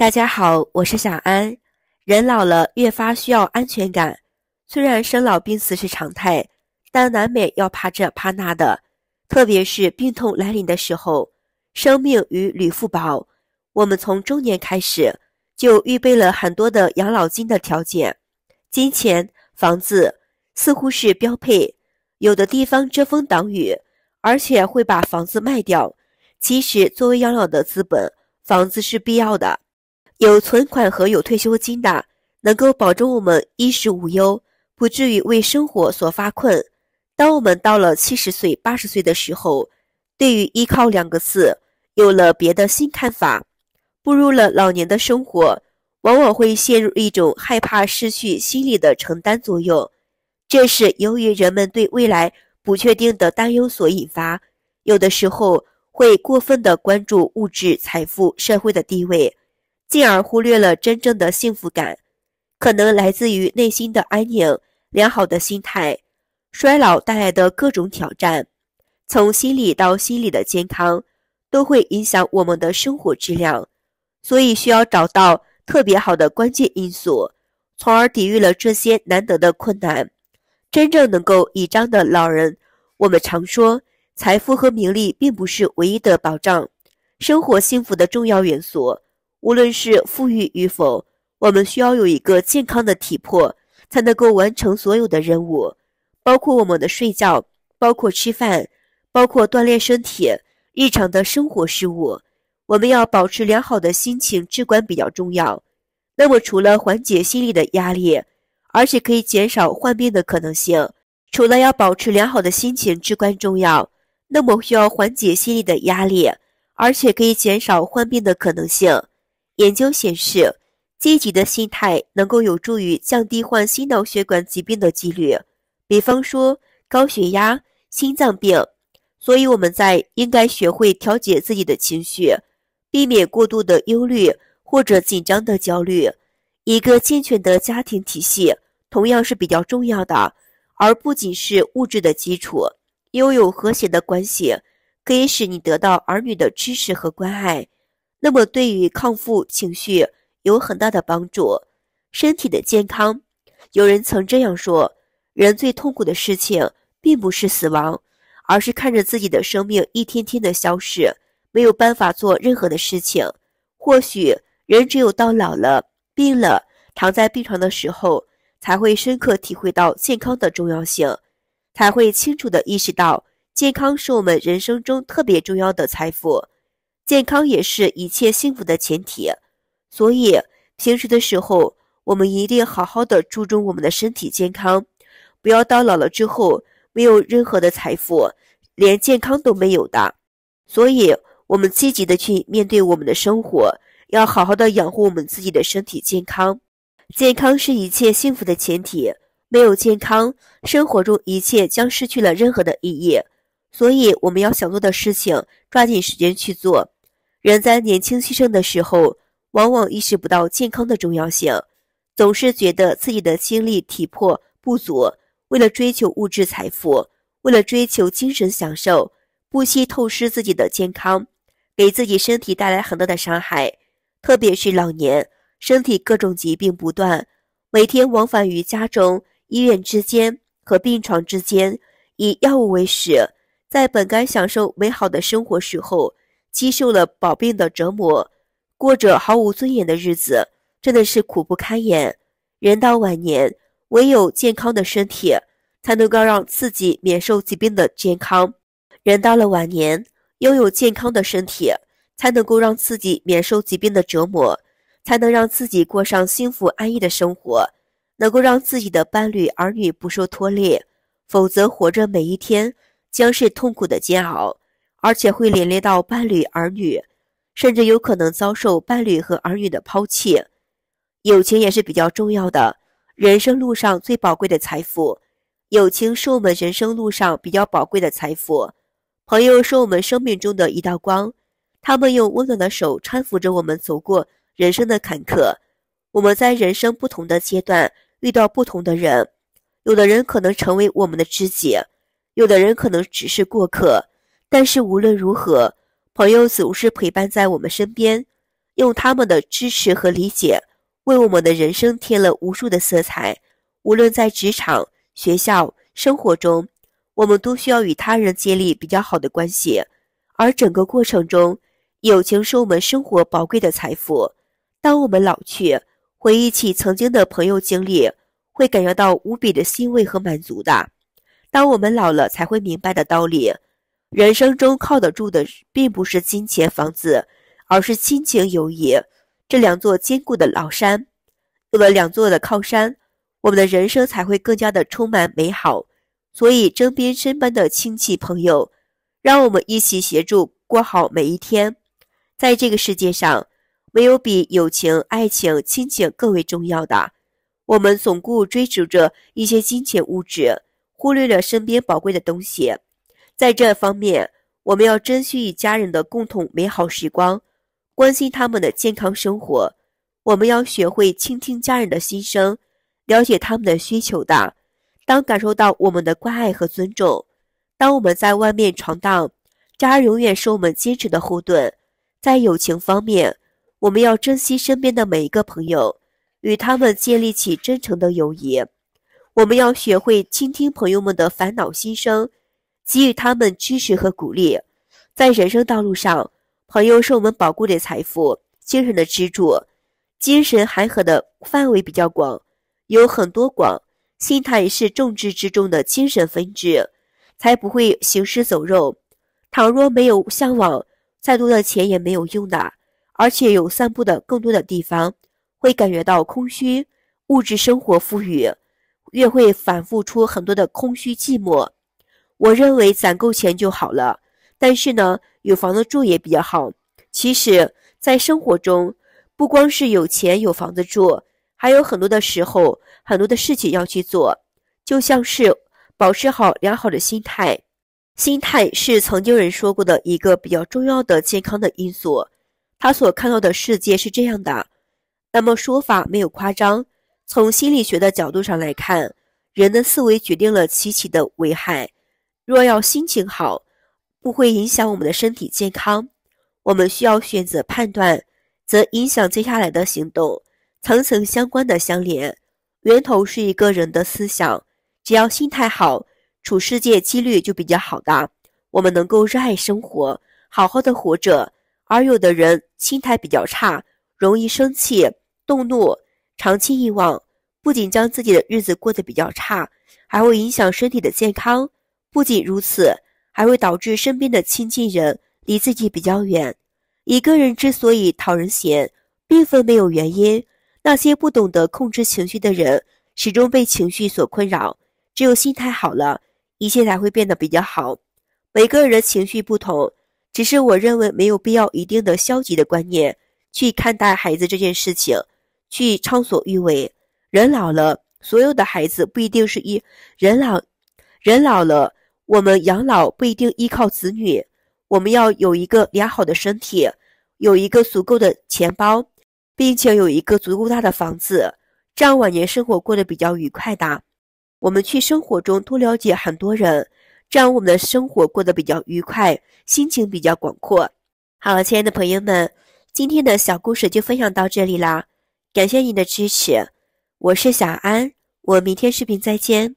大家好，我是小安。人老了越发需要安全感。虽然生老病死是常态，但难免要怕这怕那的。特别是病痛来临的时候，生命与履富薄。我们从中年开始就预备了很多的养老金的条件，金钱、房子似乎是标配。有的地方遮风挡雨，而且会把房子卖掉。其实，作为养老的资本，房子是必要的。有存款和有退休金的，能够保证我们衣食无忧，不至于为生活所发困。当我们到了七十岁、八十岁的时候，对于“依靠”两个字，有了别的新看法。步入了老年的生活，往往会陷入一种害怕失去心理的承担作用，这是由于人们对未来不确定的担忧所引发。有的时候会过分的关注物质财富、社会的地位。进而忽略了真正的幸福感，可能来自于内心的安宁、良好的心态。衰老带来的各种挑战，从心理到心理的健康，都会影响我们的生活质量。所以，需要找到特别好的关键因素，从而抵御了这些难得的困难。真正能够倚仗的老人，我们常说，财富和名利并不是唯一的保障，生活幸福的重要元素。无论是富裕与否，我们需要有一个健康的体魄，才能够完成所有的任务，包括我们的睡觉，包括吃饭，包括锻炼身体，日常的生活事务，我们要保持良好的心情，至关比较重要。那么，除了缓解心理的压力，而且可以减少患病的可能性。除了要保持良好的心情，至关重要。那么，需要缓解心理的压力，而且可以减少患病的可能性。研究显示，积极的心态能够有助于降低患心脑血管疾病的几率，比方说高血压、心脏病。所以，我们在应该学会调节自己的情绪，避免过度的忧虑或者紧张的焦虑。一个健全的家庭体系同样是比较重要的，而不仅是物质的基础。拥有和谐的关系，可以使你得到儿女的支持和关爱。那么，对于康复情绪有很大的帮助。身体的健康，有人曾这样说：人最痛苦的事情，并不是死亡，而是看着自己的生命一天天的消逝，没有办法做任何的事情。或许，人只有到老了、病了、躺在病床的时候，才会深刻体会到健康的重要性，才会清楚地意识到，健康是我们人生中特别重要的财富。健康也是一切幸福的前提，所以平时的时候，我们一定好好的注重我们的身体健康，不要到老了之后没有任何的财富，连健康都没有的。所以，我们积极的去面对我们的生活，要好好的养护我们自己的身体健康。健康是一切幸福的前提，没有健康，生活中一切将失去了任何的意义。所以，我们要想做的事情，抓紧时间去做。人在年轻气盛的时候，往往意识不到健康的重要性，总是觉得自己的精力体魄不足，为了追求物质财富，为了追求精神享受，不惜透支自己的健康，给自己身体带来很大的伤害。特别是老年，身体各种疾病不断，每天往返于家中、医院之间和病床之间，以药物为食，在本该享受美好的生活时候。接受了保病的折磨，过着毫无尊严的日子，真的是苦不堪言。人到晚年，唯有健康的身体，才能够让自己免受疾病的健康。人到了晚年，拥有健康的身体，才能够让自己免受疾病的折磨，才能让自己过上幸福安逸的生活，能够让自己的伴侣、儿女不受拖累。否则，活着每一天将是痛苦的煎熬。而且会连累到伴侣、儿女，甚至有可能遭受伴侣和儿女的抛弃。友情也是比较重要的，人生路上最宝贵的财富。友情是我们人生路上比较宝贵的财富，朋友是我们生命中的一道光，他们用温暖的手搀扶着我们走过人生的坎坷。我们在人生不同的阶段遇到不同的人，有的人可能成为我们的知己，有的人可能只是过客。但是无论如何，朋友总是陪伴在我们身边，用他们的支持和理解，为我们的人生添了无数的色彩。无论在职场、学校、生活中，我们都需要与他人建立比较好的关系，而整个过程中，友情是我们生活宝贵的财富。当我们老去，回忆起曾经的朋友经历，会感觉到无比的欣慰和满足的。当我们老了，才会明白的道理。人生中靠得住的并不是金钱、房子，而是亲情、友谊这两座坚固的老山。有了两座的靠山，我们的人生才会更加的充满美好。所以，征兵身边的亲戚朋友，让我们一起协助过好每一天。在这个世界上，没有比友情、爱情、亲情更为重要的。我们总顾追逐着一些金钱物质，忽略了身边宝贵的东西。在这方面，我们要珍惜与家人的共同美好时光，关心他们的健康生活。我们要学会倾听家人的心声，了解他们的需求的，当感受到我们的关爱和尊重。当我们在外面闯荡，家永远是我们坚持的后盾。在友情方面，我们要珍惜身边的每一个朋友，与他们建立起真诚的友谊。我们要学会倾听朋友们的烦恼心声。给予他们支持和鼓励，在人生道路上，朋友是我们宝贵的财富，精神的支柱。精神涵和的范围比较广，有很多广。心态是众志之中的精神分支，才不会行尸走肉。倘若没有向往，再多的钱也没有用的。而且有散步的更多的地方，会感觉到空虚。物质生活富裕，越会反复出很多的空虚寂寞。我认为攒够钱就好了，但是呢，有房子住也比较好。其实，在生活中，不光是有钱有房子住，还有很多的时候，很多的事情要去做。就像是保持好良好的心态，心态是曾经人说过的一个比较重要的健康的因素。他所看到的世界是这样的，那么说法没有夸张。从心理学的角度上来看，人的思维决定了其体的危害。若要心情好，不会影响我们的身体健康。我们需要选择判断，则影响接下来的行动，层层相关的相连，源头是一个人的思想。只要心态好，处世界几率就比较好的，我们能够热爱生活，好好的活着。而有的人心态比较差，容易生气、动怒，长期以往，不仅将自己的日子过得比较差，还会影响身体的健康。不仅如此，还会导致身边的亲近人离自己比较远。一个人之所以讨人嫌，并非没有原因。那些不懂得控制情绪的人，始终被情绪所困扰。只有心态好了，一切才会变得比较好。每个人情绪不同，只是我认为没有必要一定的消极的观念去看待孩子这件事情，去畅所欲为。人老了，所有的孩子不一定是一人老，人老了。我们养老不一定依靠子女，我们要有一个良好的身体，有一个足够的钱包，并且有一个足够大的房子，这样晚年生活过得比较愉快的。我们去生活中多了解很多人，这样我们的生活过得比较愉快，心情比较广阔。好，了，亲爱的朋友们，今天的小故事就分享到这里啦，感谢你的支持，我是小安，我明天视频再见。